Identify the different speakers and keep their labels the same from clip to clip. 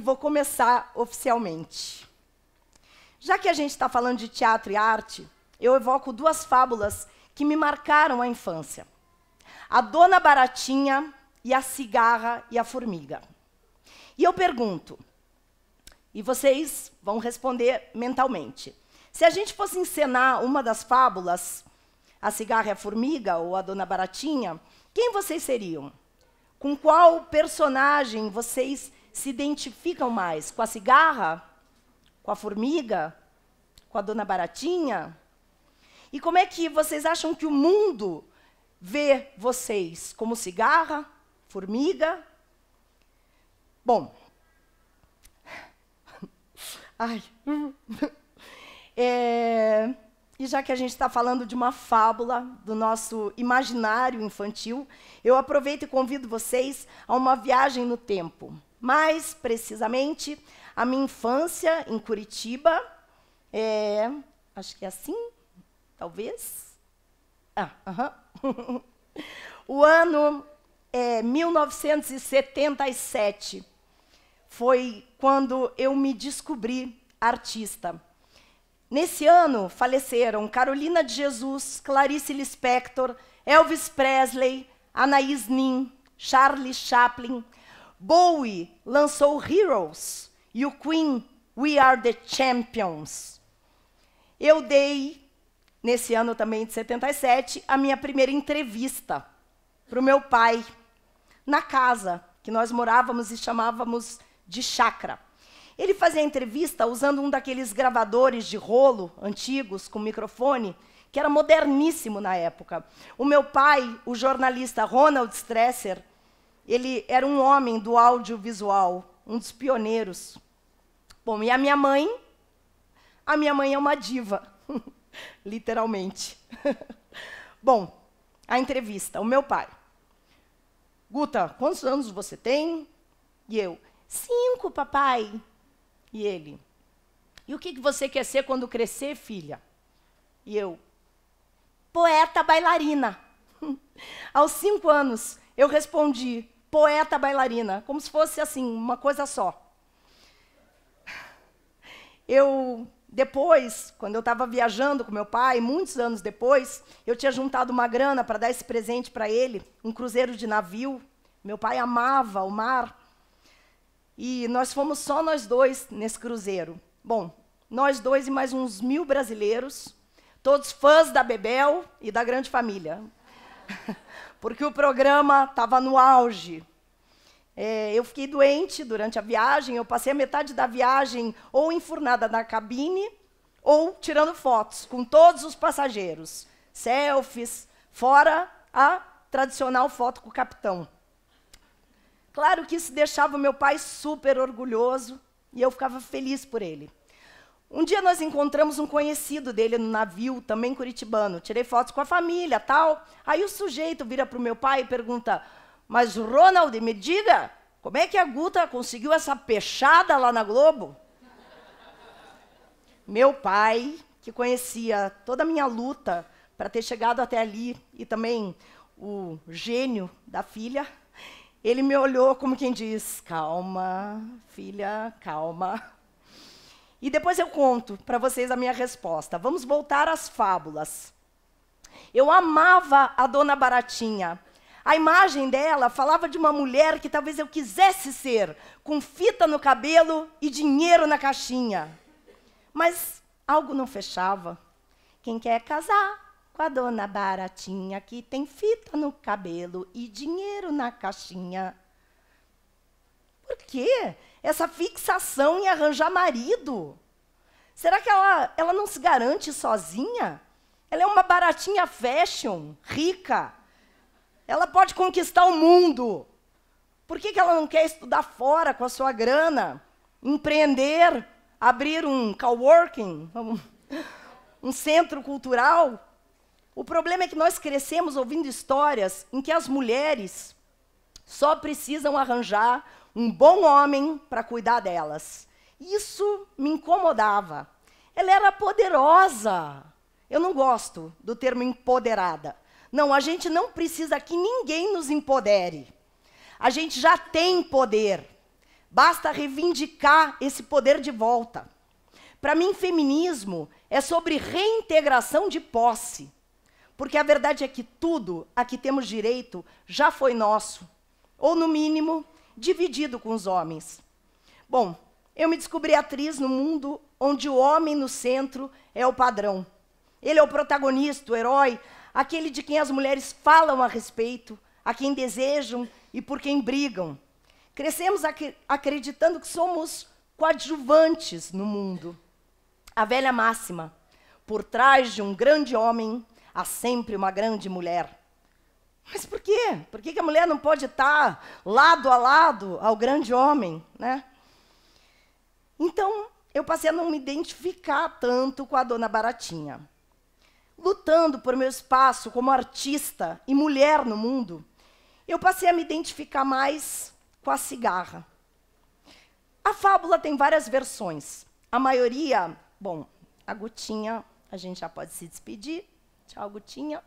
Speaker 1: vou começar oficialmente. Já que a gente está falando de teatro e arte, eu evoco duas fábulas que me marcaram a infância: A Dona Baratinha e a Cigarra e a Formiga. E eu pergunto, e vocês vão responder mentalmente: se a gente fosse encenar uma das fábulas, A Cigarra e a Formiga ou A Dona Baratinha, quem vocês seriam? Com qual personagem vocês se identificam mais com a cigarra, com a formiga, com a dona Baratinha? E como é que vocês acham que o mundo vê vocês como cigarra, formiga? Bom. Ai. É, e já que a gente está falando de uma fábula do nosso imaginário infantil, eu aproveito e convido vocês a uma viagem no tempo. Mais precisamente, a minha infância em Curitiba, é, acho que é assim, talvez. Ah, uh -huh. o ano é, 1977 foi quando eu me descobri artista. Nesse ano faleceram Carolina de Jesus, Clarice Lispector, Elvis Presley, Anaís Nin, Charlie Chaplin, Bowie lançou Heroes e o Queen We Are the Champions. Eu dei, nesse ano também de 77, a minha primeira entrevista para o meu pai, na casa que nós morávamos e chamávamos de chácara. Ele fazia a entrevista usando um daqueles gravadores de rolo antigos com microfone, que era moderníssimo na época. O meu pai, o jornalista Ronald Stresser, ele era um homem do audiovisual, um dos pioneiros. Bom, e a minha mãe? A minha mãe é uma diva, literalmente. Bom, a entrevista, o meu pai. Guta, quantos anos você tem? E eu, cinco, papai. E ele, e o que, você quer ser quando crescer, filha? E eu, poeta bailarina. Aos cinco anos, eu respondi, poeta bailarina, como se fosse assim, uma coisa só. Eu depois, quando eu estava viajando com meu pai, muitos anos depois, eu tinha juntado uma grana para dar esse presente para ele, um cruzeiro de navio. Meu pai amava o mar. E nós fomos só nós dois nesse cruzeiro. Bom, nós dois e mais uns mil brasileiros, todos fãs da Bebel e da Grande Família. porque o programa estava no auge. É, eu fiquei doente durante a viagem, eu passei a metade da viagem ou enfurnada na cabine ou tirando fotos com todos os passageiros, selfies, fora a tradicional foto com o capitão. Claro que isso deixava o meu pai super orgulhoso e eu ficava feliz por ele. Um dia nós encontramos um conhecido dele no navio, também curitibano. Tirei fotos com a família, tal. Aí o sujeito vira para o meu pai e pergunta: Mas Ronald, me diga, como é que a Guta conseguiu essa peixada lá na Globo? meu pai, que conhecia toda a minha luta para ter chegado até ali e também o gênio da filha, ele me olhou como quem diz: Calma, filha, calma. E depois eu conto para vocês a minha resposta. Vamos voltar às fábulas. Eu amava a dona Baratinha. A imagem dela falava de uma mulher que talvez eu quisesse ser, com fita no cabelo e dinheiro na caixinha. Mas algo não fechava. Quem quer casar com a dona Baratinha, que tem fita no cabelo e dinheiro na caixinha? Por quê? Essa fixação em arranjar marido. Será que ela, ela não se garante sozinha? Ela é uma baratinha fashion, rica. Ela pode conquistar o mundo. Por que, que ela não quer estudar fora com a sua grana? Empreender, abrir um coworking, um, um centro cultural? O problema é que nós crescemos ouvindo histórias em que as mulheres só precisam arranjar um bom homem para cuidar delas. Isso me incomodava. Ela era poderosa. Eu não gosto do termo empoderada. Não, a gente não precisa que ninguém nos empodere. A gente já tem poder. Basta reivindicar esse poder de volta. Para mim, feminismo é sobre reintegração de posse. Porque a verdade é que tudo a que temos direito já foi nosso. Ou, no mínimo, dividido com os homens. Bom, eu me descobri atriz no mundo onde o homem no centro é o padrão. Ele é o protagonista, o herói, aquele de quem as mulheres falam a respeito, a quem desejam e por quem brigam. Crescemos ac acreditando que somos coadjuvantes no mundo. A velha máxima: por trás de um grande homem há sempre uma grande mulher. Mas por quê? Por que, que a mulher não pode estar lado a lado ao grande homem? Né? Então, eu passei a não me identificar tanto com a dona Baratinha. Lutando por meu espaço como artista e mulher no mundo, eu passei a me identificar mais com a cigarra. A fábula tem várias versões. A maioria, bom, a Gutinha, a gente já pode se despedir. Tchau, Gutinha.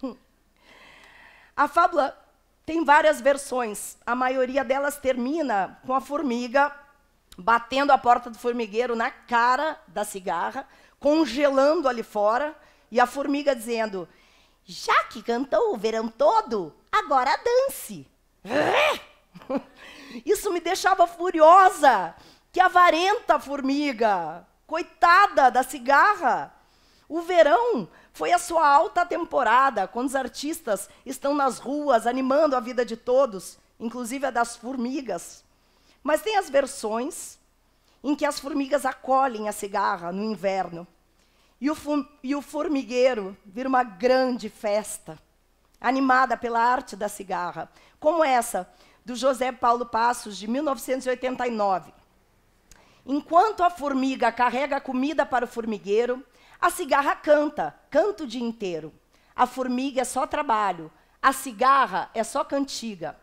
Speaker 1: A fábula tem várias versões. A maioria delas termina com a formiga batendo a porta do formigueiro na cara da cigarra, congelando ali fora, e a formiga dizendo: Já que cantou o verão todo, agora dance. Isso me deixava furiosa. Que avarenta formiga! Coitada da cigarra! O verão foi a sua alta temporada, quando os artistas estão nas ruas animando a vida de todos, inclusive a das formigas. Mas tem as versões em que as formigas acolhem a cigarra no inverno e o, e o formigueiro vira uma grande festa, animada pela arte da cigarra, como essa do José Paulo Passos, de 1989. Enquanto a formiga carrega comida para o formigueiro, a cigarra canta, canta o dia inteiro. A formiga é só trabalho. A cigarra é só cantiga.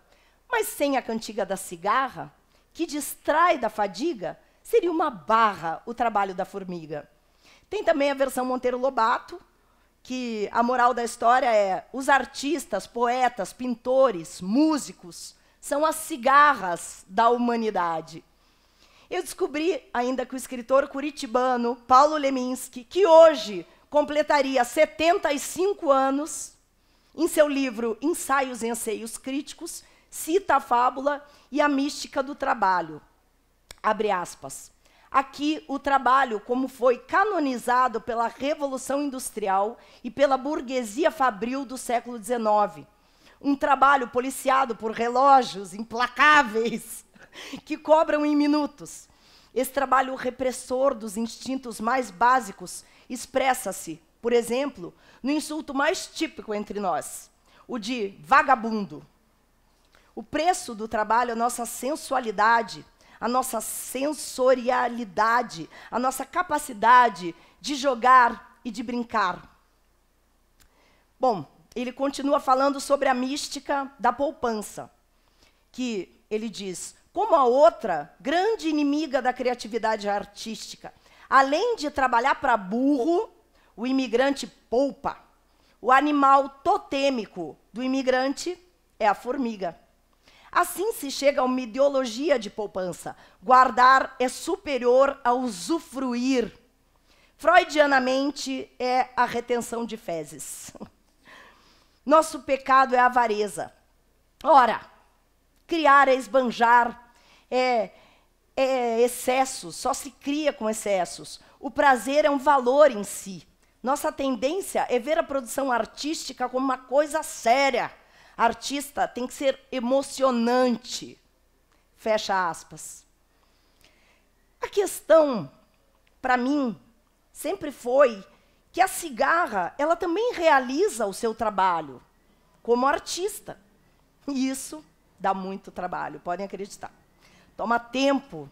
Speaker 1: Mas sem a cantiga da cigarra, que distrai da fadiga, seria uma barra o trabalho da formiga. Tem também a versão Monteiro Lobato, que a moral da história é: os artistas, poetas, pintores, músicos são as cigarras da humanidade. Eu descobri ainda que o escritor curitibano Paulo Leminski, que hoje completaria 75 anos, em seu livro Ensaios e Enseios Críticos, cita a fábula e a mística do trabalho. Abre aspas. Aqui, o trabalho, como foi canonizado pela Revolução Industrial e pela burguesia fabril do século XIX. Um trabalho policiado por relógios implacáveis, que cobram em minutos. Esse trabalho repressor dos instintos mais básicos expressa-se, por exemplo, no insulto mais típico entre nós, o de vagabundo. O preço do trabalho é a nossa sensualidade, a nossa sensorialidade, a nossa capacidade de jogar e de brincar. Bom, ele continua falando sobre a mística da poupança, que ele diz: como a outra, grande inimiga da criatividade artística. Além de trabalhar para burro, o imigrante poupa. O animal totêmico do imigrante é a formiga. Assim se chega a uma ideologia de poupança. Guardar é superior a usufruir. Freudianamente é a retenção de fezes. Nosso pecado é a avareza. Ora, criar é esbanjar é, é excesso, só se cria com excessos. O prazer é um valor em si. Nossa tendência é ver a produção artística como uma coisa séria. Artista tem que ser emocionante. Fecha aspas. A questão, para mim, sempre foi que a cigarra, ela também realiza o seu trabalho como artista. E isso dá muito trabalho, podem acreditar toma tempo.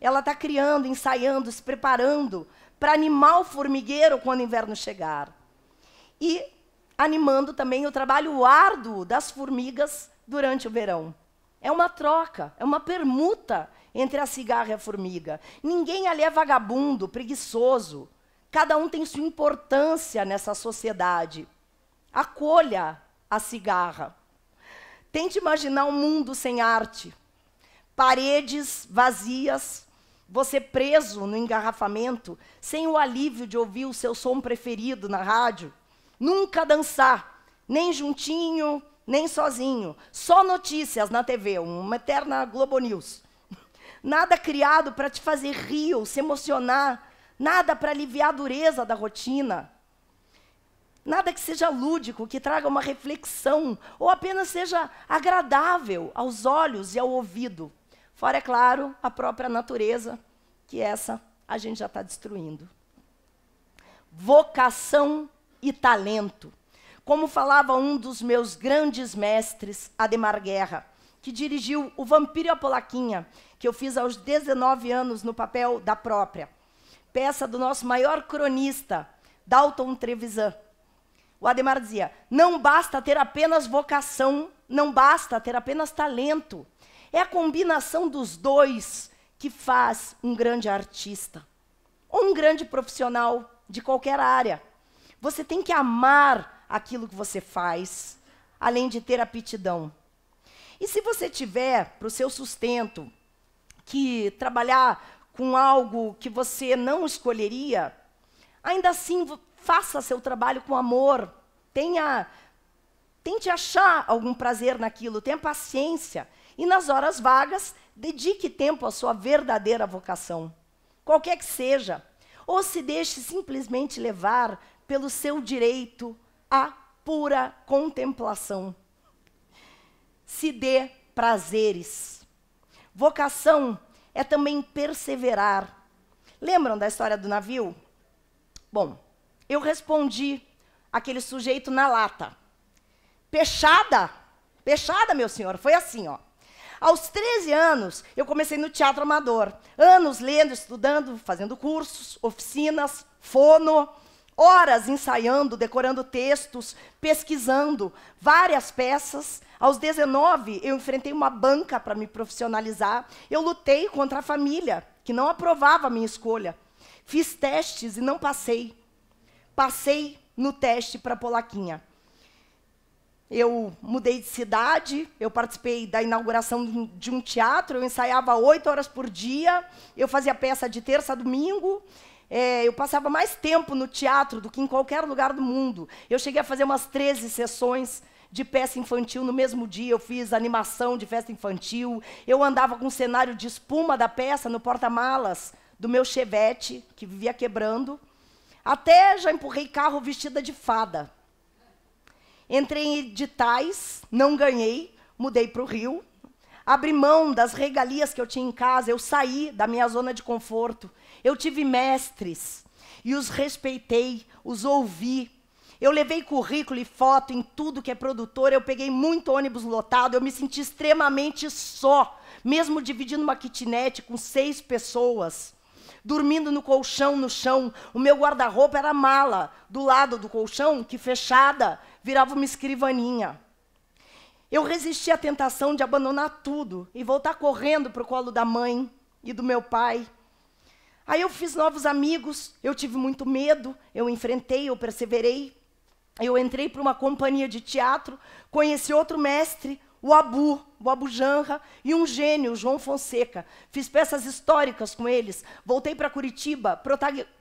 Speaker 1: Ela está criando, ensaiando, se preparando para animar o formigueiro quando o inverno chegar. E animando também o trabalho árduo das formigas durante o verão. É uma troca, é uma permuta entre a cigarra e a formiga. Ninguém ali é vagabundo, preguiçoso. Cada um tem sua importância nessa sociedade. Acolha a cigarra. Tente imaginar um mundo sem arte, paredes vazias, você preso no engarrafamento, sem o alívio de ouvir o seu som preferido na rádio, nunca dançar, nem juntinho, nem sozinho, só notícias na TV, uma eterna Globo News. Nada criado para te fazer rir ou se emocionar, nada para aliviar a dureza da rotina. Nada que seja lúdico, que traga uma reflexão, ou apenas seja agradável aos olhos e ao ouvido. Fora, é claro, a própria natureza, que essa a gente já está destruindo. Vocação e talento. Como falava um dos meus grandes mestres, Ademar Guerra, que dirigiu O Vampiro e a Polaquinha, que eu fiz aos 19 anos no papel da própria. Peça do nosso maior cronista, Dalton Trevisan. O Ademar dizia: não basta ter apenas vocação, não basta ter apenas talento. É a combinação dos dois que faz um grande artista ou um grande profissional de qualquer área. Você tem que amar aquilo que você faz, além de ter aptidão. E se você tiver para o seu sustento que trabalhar com algo que você não escolheria, ainda assim faça seu trabalho com amor, tenha tente achar algum prazer naquilo, tenha paciência e nas horas vagas, dedique tempo à sua verdadeira vocação, qualquer que seja, ou se deixe simplesmente levar pelo seu direito à pura contemplação. Se dê prazeres. Vocação é também perseverar. Lembram da história do navio? Bom, eu respondi aquele sujeito na lata. Peixada, peixada, meu senhor, foi assim, ó. Aos 13 anos, eu comecei no teatro amador. Anos lendo, estudando, fazendo cursos, oficinas, fono, horas ensaiando, decorando textos, pesquisando várias peças. Aos 19, eu enfrentei uma banca para me profissionalizar. Eu lutei contra a família, que não aprovava a minha escolha. Fiz testes e não passei. Passei no teste para Polaquinha. Eu mudei de cidade, eu participei da inauguração de um teatro, eu ensaiava oito horas por dia, eu fazia peça de terça a domingo, é, eu passava mais tempo no teatro do que em qualquer lugar do mundo. Eu cheguei a fazer umas 13 sessões de peça infantil no mesmo dia, eu fiz animação de festa infantil, eu andava com um cenário de espuma da peça no porta-malas do meu chevette, que vivia quebrando. Até já empurrei carro vestida de fada. Entrei em editais, não ganhei, mudei para o Rio. Abri mão das regalias que eu tinha em casa, eu saí da minha zona de conforto. Eu tive mestres e os respeitei, os ouvi. Eu levei currículo e foto em tudo que é produtor, eu peguei muito ônibus lotado, eu me senti extremamente só, mesmo dividindo uma kitnet com seis pessoas dormindo no colchão no chão. O meu guarda-roupa era mala do lado do colchão que fechada virava uma escrivaninha. Eu resisti à tentação de abandonar tudo e voltar correndo para o colo da mãe e do meu pai. Aí eu fiz novos amigos, eu tive muito medo, eu enfrentei, eu perseverei. Eu entrei para uma companhia de teatro, conheci outro mestre, o Abu, o Abu Janra, e um gênio, João Fonseca. Fiz peças históricas com eles. Voltei para Curitiba,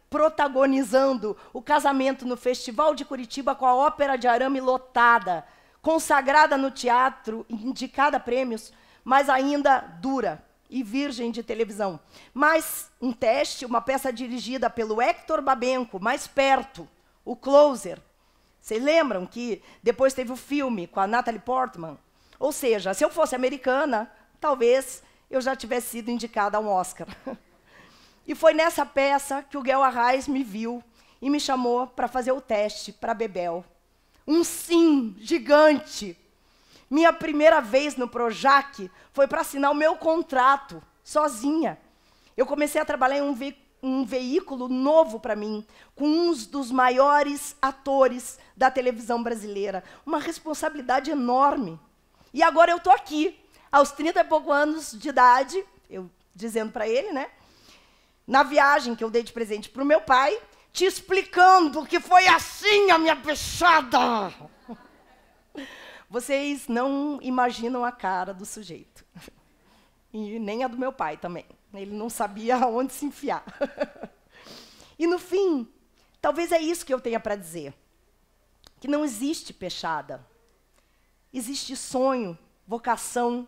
Speaker 1: protagonizando o casamento no Festival de Curitiba com a ópera de arame lotada, consagrada no teatro, indicada a prêmios, mas ainda dura e virgem de televisão. Mas um teste, uma peça dirigida pelo Hector Babenco, mais perto, o Closer. Vocês lembram que depois teve o filme com a Natalie Portman? Ou seja, se eu fosse americana, talvez eu já tivesse sido indicada a um Oscar. E foi nessa peça que o Guel Arraes me viu e me chamou para fazer o teste para Bebel. Um sim gigante. Minha primeira vez no Projac foi para assinar o meu contrato, sozinha. Eu comecei a trabalhar em um, ve um veículo novo para mim, com um dos maiores atores da televisão brasileira. Uma responsabilidade enorme. E agora eu estou aqui, aos 30 e poucos anos de idade, eu dizendo para ele, né? na viagem que eu dei de presente para o meu pai, te explicando que foi assim a minha peixada. Vocês não imaginam a cara do sujeito. E nem a do meu pai também. Ele não sabia aonde se enfiar. E no fim, talvez é isso que eu tenha para dizer. Que não existe peixada. Existe sonho, vocação,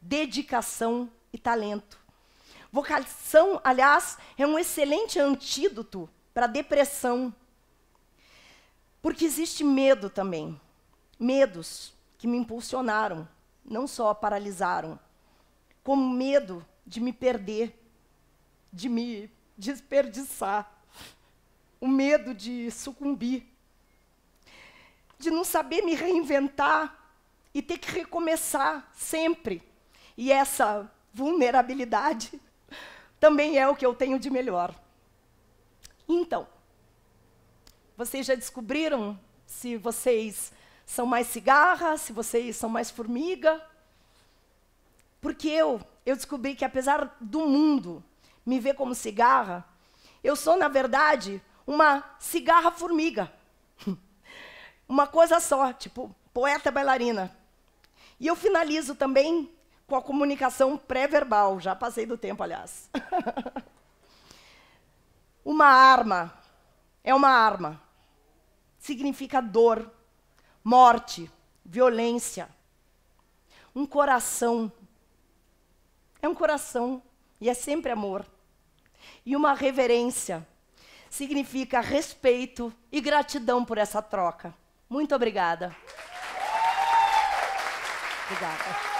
Speaker 1: dedicação e talento. Vocação, aliás, é um excelente antídoto para depressão. Porque existe medo também. Medos que me impulsionaram, não só paralisaram, como medo de me perder, de me desperdiçar, o medo de sucumbir, de não saber me reinventar e ter que recomeçar sempre. E essa vulnerabilidade também é o que eu tenho de melhor. Então, vocês já descobriram se vocês são mais cigarra, se vocês são mais formiga? Porque eu, eu descobri que apesar do mundo me ver como cigarra, eu sou na verdade uma cigarra formiga. uma coisa só, tipo poeta bailarina. E eu finalizo também com a comunicação pré-verbal. Já passei do tempo, aliás. uma arma é uma arma. Significa dor, morte, violência. Um coração é um coração e é sempre amor. E uma reverência significa respeito e gratidão por essa troca. Muito obrigada. Obrigada.